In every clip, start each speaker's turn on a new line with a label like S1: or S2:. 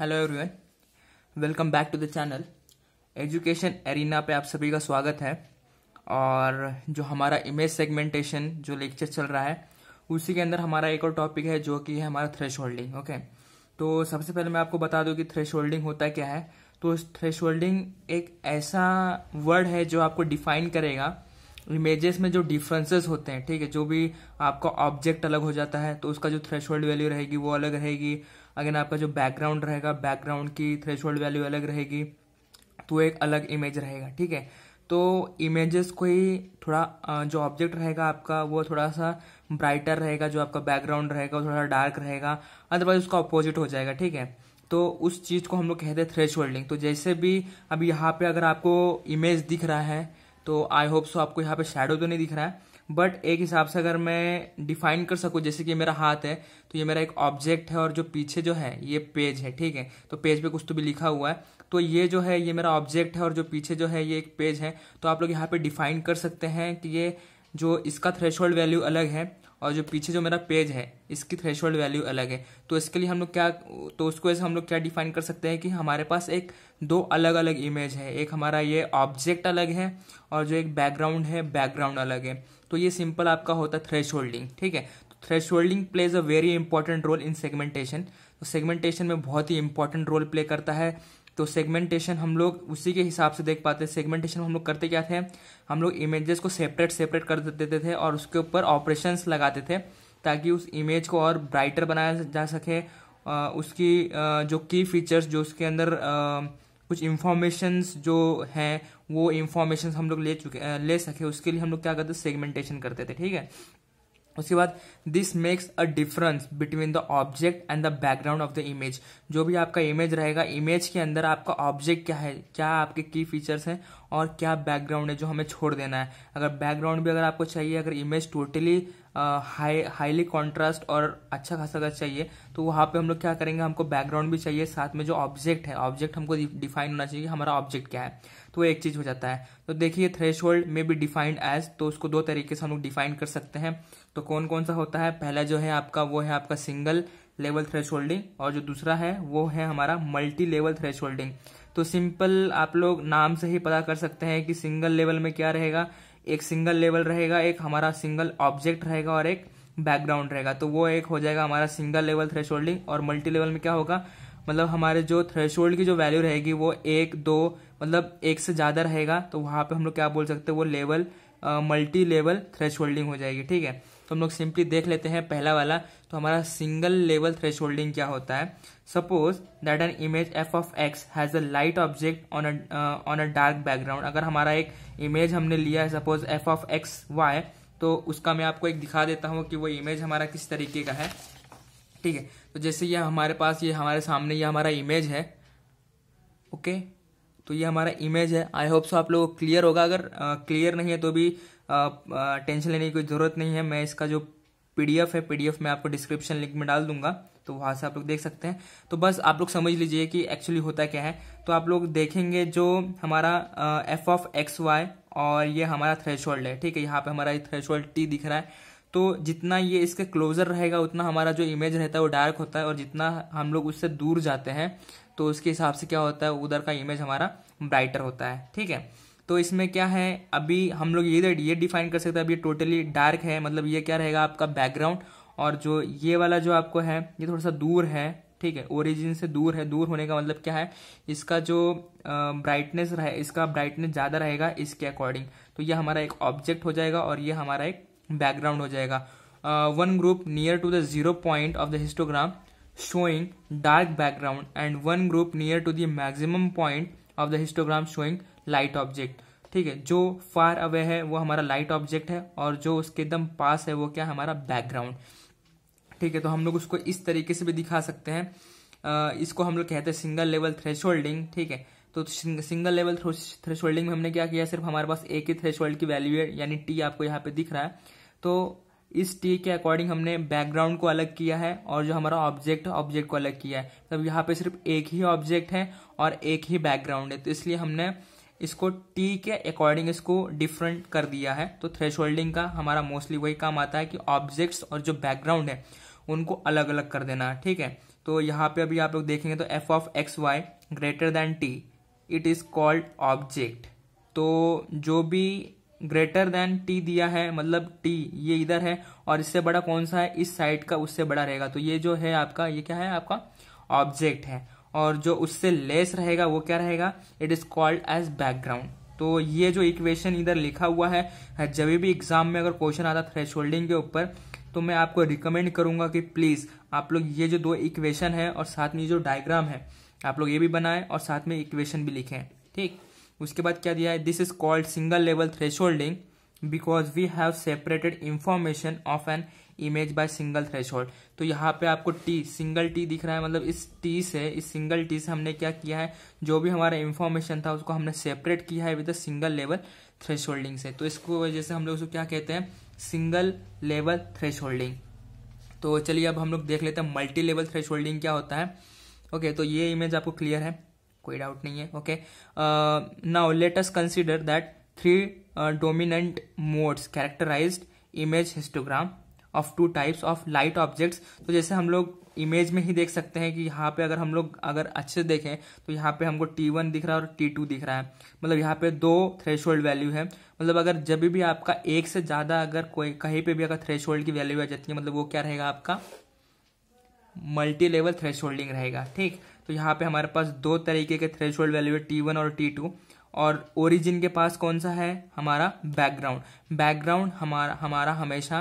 S1: Hello everyone welcome back to the channel Education Arena पे आप सभी का स्वागत है और जो हमारा इमेज सेगमेंटेशन जो लेक्चर चल रहा है उसी के अंदर हमारा एक और टॉपिक है जो कि है हमारा थ्रेश होल्डिंग ओके तो सबसे पहले मैं आपको बता दूं कि थ्रेश होल्डिंग होता क्या है तो थ्रेश होल्डिंग एक ऐसा वर्ड है जो आपको डिफाइन करेगा इमेजेस में जो डिफरेंसेस होते हैं ठीक है जो भी आपका ऑब्जेक्ट अलग हो जाता है तो उसका जो थ्रेश वैल्यू रहेगी वो अलग रहेगी अगेन आपका जो बैकग्राउंड रहेगा बैकग्राउंड की थ्रेश वैल्यू अलग रहेगी तो एक अलग इमेज रहेगा ठीक है तो इमेजेस को ही थोड़ा जो ऑब्जेक्ट रहेगा आपका वो थोड़ा सा ब्राइटर रहेगा जो आपका बैकग्राउंड रहेगा वो थोड़ा सा डार्क रहेगा अदरवाइज उसका अपोजिट हो जाएगा ठीक है तो उस चीज़ को हम लोग कहते हैं थ्रेश होल्डिंग तो जैसे भी अब यहाँ पे अगर आपको इमेज दिख रहा है तो आई होप सो आपको यहाँ पे शेडो तो नहीं दिख रहा है बट एक हिसाब से अगर मैं डिफाइन कर सकूँ जैसे कि मेरा हाथ है तो ये मेरा एक ऑब्जेक्ट है और जो पीछे जो है ये पेज है ठीक है तो पेज पे कुछ तो भी लिखा हुआ है तो ये जो है ये मेरा ऑब्जेक्ट है और जो पीछे जो है ये एक पेज है तो आप लोग यहाँ पे डिफाइन कर सकते हैं कि ये जो इसका थ्रेश वैल्यू अलग है और जो पीछे जो मेरा पेज है इसकी थ्रेश वैल्यू अलग है तो इसके लिए हम लोग क्या तो उसको ऐसे हम लोग क्या डिफाइन कर सकते हैं कि हमारे पास एक दो अलग अलग इमेज है एक हमारा ये ऑब्जेक्ट अलग है और जो एक बैकग्राउंड है बैकग्राउंड अलग है तो ये सिंपल आपका होता है थ्रेश ठीक है thresholding plays a very important role in segmentation तो सेगमेंटेशन तो में बहुत ही इंपॉर्टेंट रोल प्ले करता है तो सेगमेंटेशन हम लोग उसी के हिसाब से देख पाते सेगमेंटेशन हम लोग करते क्या थे हम लोग इमेजेस को सेपरेट सेपरेट कर देते थे और उसके ऊपर ऑपरेशंस लगाते थे ताकि उस इमेज को और ब्राइटर बनाया जा सके उसकी जो की फीचर्स जो उसके अंदर कुछ इन्फॉर्मेशंस जो हैं वो इन्फॉर्मेशन हम लोग ले चुके ले सके उसके लिए हम लोग क्या करते सेगमेंटेशन करते थे ठीक है उसके बाद this makes a difference between the object and the background of the image जो भी आपका इमेज रहेगा इमेज के अंदर आपका ऑब्जेक्ट क्या है क्या आपके की फीचर्स हैं और क्या बैकग्राउंड है जो हमें छोड़ देना है अगर बैकग्राउंड भी अगर आपको चाहिए अगर image totally high highly contrast और अच्छा खासा अगर चाहिए तो वहाँ पे हम लोग क्या करेंगे हमको बैकग्राउंड भी चाहिए साथ में जो ऑब्जेक्ट है ऑब्जेक्ट हमको डिफाइन होना चाहिए हमारा ऑब्जेक्ट क्या है तो एक चीज हो जाता है तो देखिए थ्रेश होल्ड में बी डिफाइंड एज तो उसको दो तरीके से हम लोग डिफाइन कर सकते हैं तो कौन कौन सा होता है पहला जो है आपका वो है आपका सिंगल लेवल थ्रेश होल्डिंग और जो दूसरा है वो है हमारा मल्टी लेवल थ्रेश होल्डिंग तो सिंपल आप लोग नाम से ही पता कर सकते हैं कि सिंगल लेवल में क्या रहेगा एक सिंगल लेवल रहेगा एक हमारा सिंगल ऑब्जेक्ट रहेगा और एक बैकग्राउंड रहेगा तो वो एक हो जाएगा हमारा सिंगल लेवल थ्रेश और मल्टी लेवल में क्या होगा मतलब हमारे जो थ्रेश की जो वैल्यू रहेगी वो एक दो मतलब एक से ज़्यादा रहेगा तो वहाँ पे हम लोग क्या बोल सकते हैं वो level multi level thresholding हो जाएगी ठीक है तो हम लोग सिंपली देख लेते हैं पहला वाला तो हमारा सिंगल लेवल थ्रेश होल्डिंग क्या होता है suppose that an image F of X has a light object on on a dark background अगर हमारा एक इमेज हमने लिया है suppose F of X Y तो उसका मैं आपको एक दिखा देता हूँ कि वो इमेज हमारा किस तरीके का है ठीक है तो जैसे ये हमारे पास ये हमारे सामने ये हमारा इमेज है ओके okay? तो ये हमारा इमेज है आई होप सो आप लोगों को क्लियर होगा अगर क्लियर नहीं है तो भी टेंशन लेने की कोई ज़रूरत नहीं है मैं इसका जो पीडीएफ है पीडीएफ मैं आपको डिस्क्रिप्शन लिंक में डाल दूंगा तो वहाँ से आप लोग देख सकते हैं तो बस आप लोग समझ लीजिए कि एक्चुअली होता क्या है तो आप लोग देखेंगे जो हमारा एफ ऑफ एक्स वाई और ये हमारा थ्रेश है ठीक है यहाँ पे हमारा ये थ्रेश टी दिख रहा है तो जितना ये इसके क्लोजर रहेगा उतना हमारा जो इमेज रहता है वो डार्क होता है और जितना हम लोग उससे दूर जाते हैं तो उसके हिसाब से क्या होता है उधर का इमेज हमारा ब्राइटर होता है ठीक है तो इसमें क्या है अभी हम लोग ये ये डिफाइन कर सकते हैं अभी ये टोटली डार्क है मतलब ये क्या रहेगा आपका बैकग्राउंड और जो ये वाला जो आपको है ये थोड़ा सा दूर है ठीक है ओरिजिन से दूर है दूर होने का मतलब क्या है इसका जो ब्राइटनेस रहे इसका ब्राइटनेस ज़्यादा रहेगा इसके अकॉर्डिंग तो ये हमारा एक ऑब्जेक्ट हो जाएगा और ये हमारा एक बैकग्राउंड हो जाएगा one group near to the zero point of the histogram showing dark background and one group near to the maximum point of the histogram showing light object ठीक है जो far away है वो हमारा light object है और जो उसके एकदम पास है वो क्या है हमारा background ठीक है तो हम लोग उसको इस तरीके से भी दिखा सकते हैं आ, इसको हम लोग कहते हैं सिंगल लेवल थ्रेश ठीक है तो सिंगल लेवल थ्रेश में हमने क्या किया सिर्फ हमारे पास एक ही थ्रेश की वैल्यू है यानी टी आपको यहाँ पे दिख रहा है तो इस टी के अकॉर्डिंग हमने बैकग्राउंड को अलग किया है और जो हमारा ऑब्जेक्ट है ऑब्जेक्ट को अलग किया है तब मतलब यहाँ पे सिर्फ एक ही ऑब्जेक्ट है और एक ही बैकग्राउंड है तो इसलिए हमने इसको टी के अकॉर्डिंग इसको डिफरेंट कर दिया है तो थ्रेश का हमारा मोस्टली वही काम आता है कि ऑब्जेक्ट्स और जो बैकग्राउंड है उनको अलग अलग कर देना ठीक है तो यहाँ पे अभी आप लोग देखेंगे तो F of X Y greater than T it is called object तो जो भी ग्रेटर देन टी दिया है मतलब टी ये इधर है और इससे बड़ा कौन सा है इस साइड का उससे बड़ा रहेगा तो ये जो है आपका ये क्या है आपका ऑब्जेक्ट है और जो उससे लेस रहेगा वो क्या रहेगा it is called as background तो ये जो इक्वेशन इधर लिखा हुआ है जब भी एग्जाम में अगर क्वेश्चन आता थ्रेश के ऊपर तो मैं आपको रिकमेंड करूंगा कि प्लीज आप लोग ये जो दो इक्वेशन है और साथ में ये जो डायग्राम है आप लोग ये भी बनाएं और साथ में इक्वेशन भी लिखें ठीक उसके बाद क्या दिया है this is called single level thresh because we have separated information of an image by single thresh तो यहाँ पे आपको टी सिंगल टी दिख रहा है मतलब इस टी से इस सिंगल टी से हमने क्या किया है जो भी हमारा इंफॉर्मेशन था उसको हमने सेपरेट किया है with single level thresholding से तो इसको वजह से हम लोग उसको क्या कहते हैं सिंगल लेवल थ्रेश तो चलिए अब हम लोग देख लेते हैं मल्टी लेवल थ्रेश क्या होता है ओके okay, तो ये इमेज आपको क्लियर है कोई डाउट नहीं है okay now let us consider that three dominant modes characterize image histogram of two types of light objects तो जैसे हम लोग इमेज में ही देख सकते हैं कि यहाँ पे अगर हम लोग अगर अच्छे से देखें तो यहाँ पे हमको T1 दिख रहा है और T2 दिख रहा है मतलब यहाँ पे दो होल्ड वैल्यू है मतलब अगर जब भी आपका एक से ज़्यादा अगर कोई कहीं पे भी अगर होल्ड की वैल्यू आ जाती है मतलब वो क्या रहेगा आपका मल्टी लेवल होल्डिंग रहेगा ठीक तो यहाँ पे हमारे पास दो तरीके के थ्रेश वैल्यू है टी वन और टी टू और ओरिजिन के पास कौन सा है हमारा बैकग्राउंड बैकग्राउंड हमारा हमारा हमेशा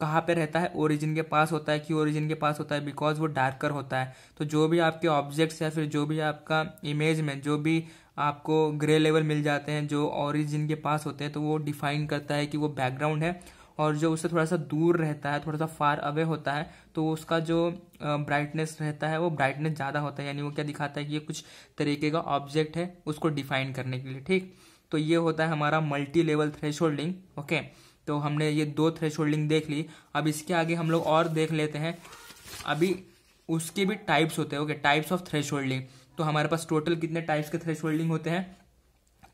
S1: कहाँ पे रहता है ओरिजिन के पास होता है कि ओरिजिन के पास होता है बिकॉज वो डार्कर होता है तो जो भी आपके ऑब्जेक्ट्स या फिर जो भी आपका इमेज में जो भी आपको ग्रे लेवल मिल जाते हैं जो ओरिजिन के पास होते हैं तो वो डिफाइन करता है कि वो बैकग्राउंड है और जो उससे थोड़ा सा दूर रहता है थोड़ा सा फार अवे होता है तो उसका जो ब्राइटनेस रहता है वो ब्राइटनेस ज़्यादा होता है यानी वो क्या दिखाता है कि ये कुछ तरीके का ऑब्जेक्ट है उसको डिफाइन करने के लिए ठीक तो ये होता है हमारा मल्टी लेवल थ्रेश ओके तो हमने ये दो थ्रेश देख ली अब इसके आगे हम लोग और देख लेते हैं अभी उसके भी टाइप्स होते हैं ओके टाइप्स ऑफ थ्रेश तो हमारे पास टोटल कितने टाइप्स के थ्रेश होते हैं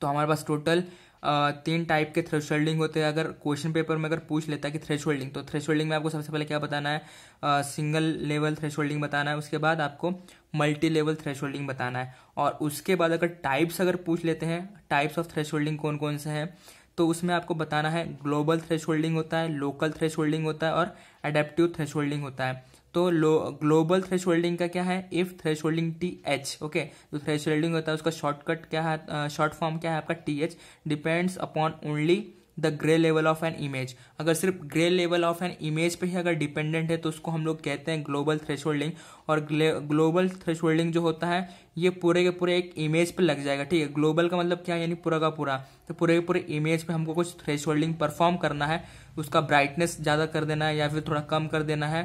S1: तो हमारे पास टोटल तीन टाइप के थ्रेश होल्डिंग होते हैं अगर क्वेश्चन पेपर में अगर पूछ लेता है कि थ्रेश होल्डिंग तो थ्रेश होल्डिंग में आपको सबसे पहले क्या बताना है आ, सिंगल लेवल थ्रेश होल्डिंग बताना है उसके बाद आपको मल्टी लेवल थ्रेश होल्डिंग बताना है और उसके बाद अगर टाइप्स अगर पूछ लेते हैं टाइप्स ऑफ थ्रेश होल्डिंग कौन कौन से हैं तो उसमें आपको बताना है ग्लोबल थ्रेश होल्डिंग होता है लोकल थ्रेश होल्डिंग होता है और एडेप्टिव थ्रेश होल्डिंग होता है तो लो ग्लोबल थ्रेश होल्डिंग का क्या है if thresholding T H okay जो थ्रेश होल्डिंग होता है उसका शॉर्टकट क्या है शॉर्ट फॉर्म क्या है आपका T H depends upon only the grey level of an image अगर सिर्फ grey level of an image पे ही अगर डिपेंडेंट है तो उसको हम लोग कहते हैं ग्लोबल थ्रेश होल्डिंग और ग्लोबल थ्रेश होल्डिंग जो होता है ये पूरे के पूरे एक इमेज पे लग जाएगा ठीक है ग्लोबल का मतलब क्या है यानी पूरा का पूरा तो पूरे के पूरे इमेज पे हमको कुछ थ्रेश होल्डिंग परफॉर्म करना है उसका ब्राइटनेस ज़्यादा कर देना है या फिर थोड़ा कम कर देना है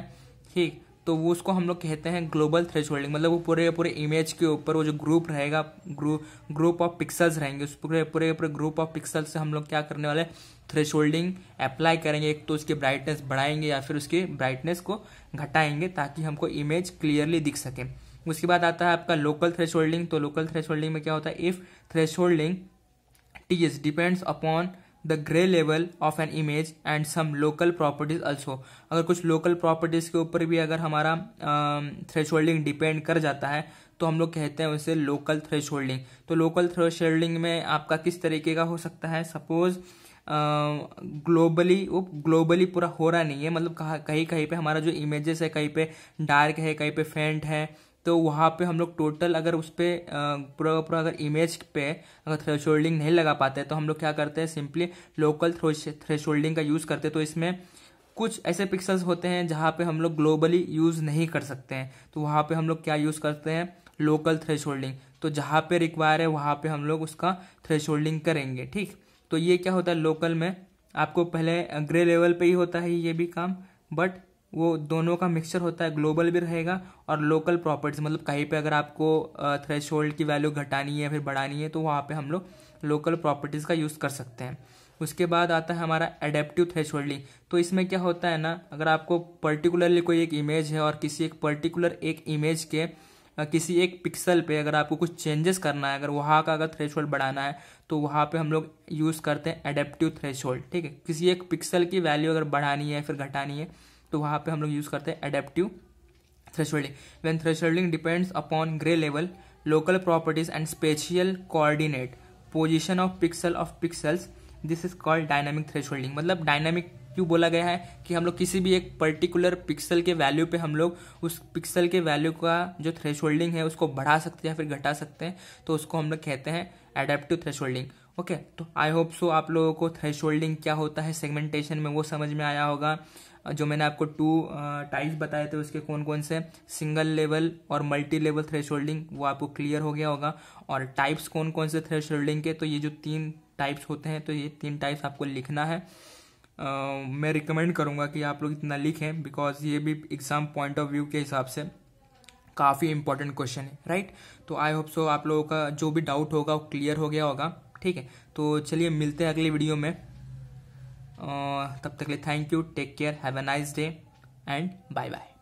S1: ठीक तो वो उसको हम लोग कहते हैं ग्लोबल थ्रेश होल्डिंग मतलब वो पूरे पूरे इमेज के ऊपर वो जो ग्रुप रहेगा ग्रुप ग्रुप ऑफ पिक्सल्स रहेंगे उस पूरे पूरे पूरे ग्रुप ऑफ पिक्सल्स से हम लोग क्या करने वाले थ्रेश होल्डिंग अप्लाई करेंगे एक तो उसकी ब्राइटनेस बढ़ाएंगे या फिर उसकी ब्राइटनेस को घटाएंगे ताकि हमको इमेज क्लियरली दिख सके उसके बाद आता है आपका लोकल थ्रेश होल्डिंग तो लोकल थ्रेश होल्डिंग में क्या होता है if thresholding T is depends upon the grey level of an image and some local properties also अगर कुछ लोकल प्रॉपर्टीज के ऊपर भी अगर हमारा थ्रेश होल्डिंग डिपेंड कर जाता है तो हम लोग कहते हैं उसे लोकल थ्रेश होल्डिंग तो लोकल थ्रेश होल्डिंग में आपका किस तरीके का हो सकता है सपोज ग्लोबली वो ग्लोबली पूरा हो रहा नहीं है मतलब कहीं कहीं पे हमारा जो इमेजेस है कहीं पे डार्क है कहीं पे फेंट है तो वहाँ पे हम लोग टोटल अगर उस पर पूरा पूरा अगर इमेज पे अगर थ्रेश नहीं लगा पाते तो हम लोग क्या करते हैं सिंपली लोकल थ्रेश का यूज़ करते तो इसमें कुछ ऐसे पिक्सल्स होते हैं जहाँ पे हम लोग ग्लोबली यूज़ नहीं कर सकते हैं तो वहाँ पे हम लोग क्या यूज़ करते हैं लोकल थ्रेश तो जहाँ पे रिक्वायर है वहाँ पे हम लोग उसका थ्रेश करेंगे ठीक तो ये क्या होता है लोकल में आपको पहले ग्रे लेवल पे ही होता है ये भी काम बट वो दोनों का मिक्सचर होता है ग्लोबल भी रहेगा और लोकल प्रॉपर्टीज मतलब कहीं पे अगर आपको थ्रेश की वैल्यू घटानी है फिर बढ़ानी है तो वहाँ पे हम लोग लोकल प्रॉपर्टीज़ का यूज़ कर सकते हैं उसके बाद आता है हमारा एडेप्टिव थ्रेश तो इसमें क्या होता है ना अगर आपको पर्टिकुलरली कोई एक इमेज है और किसी एक पर्टिकुलर एक इमेज के किसी एक पिक्सल पे अगर आपको कुछ चेंजेस करना है अगर वहाँ का अगर थ्रेश बढ़ाना है तो वहाँ पे हम लोग यूज़ करते हैं एडेप्टिव थ्रेश ठीक है किसी एक पिक्सल की वैल्यू अगर बढ़ानी है फिर घटानी है तो वहाँ पे हम लोग यूज़ करते हैं adaptive thresholding when holding depends upon grey level local properties and spatial coordinate position of pixel of pixels this is called dynamic thresholding मतलब डायनामिक क्यों बोला गया है कि हम लोग किसी भी एक पर्टिकुलर पिक्सल के वैल्यू पे हम लोग उस पिक्सल के वैल्यू का जो होल्डिंग है उसको बढ़ा सकते हैं फिर घटा सकते हैं तो उसको हम लोग कहते हैं एडेप्टिव होल्डिंग ओके तो आई होप सो आप लोगों को होल्डिंग क्या होता है सेगमेंटेशन में वो समझ में आया होगा जो मैंने आपको टू टाइप्स बताए थे उसके कौन कौन से सिंगल लेवल और मल्टी लेवल थ्रेश वो आपको क्लियर हो गया होगा और टाइप्स कौन कौन से थ्रेश के तो ये जो तीन टाइप्स होते हैं तो ये तीन टाइप्स आपको लिखना है आ, मैं रिकमेंड करूँगा कि आप लोग इतना लिखें बिकॉज ये भी एग्ज़ाम पॉइंट ऑफ व्यू के हिसाब से काफ़ी इंपॉर्टेंट क्वेश्चन है राइट तो आई होप सो आप लोगों का जो भी डाउट होगा वो क्लियर हो गया होगा ठीक है तो चलिए मिलते हैं अगली वीडियो में तब तक ले thank you take care have a nice day and bye bye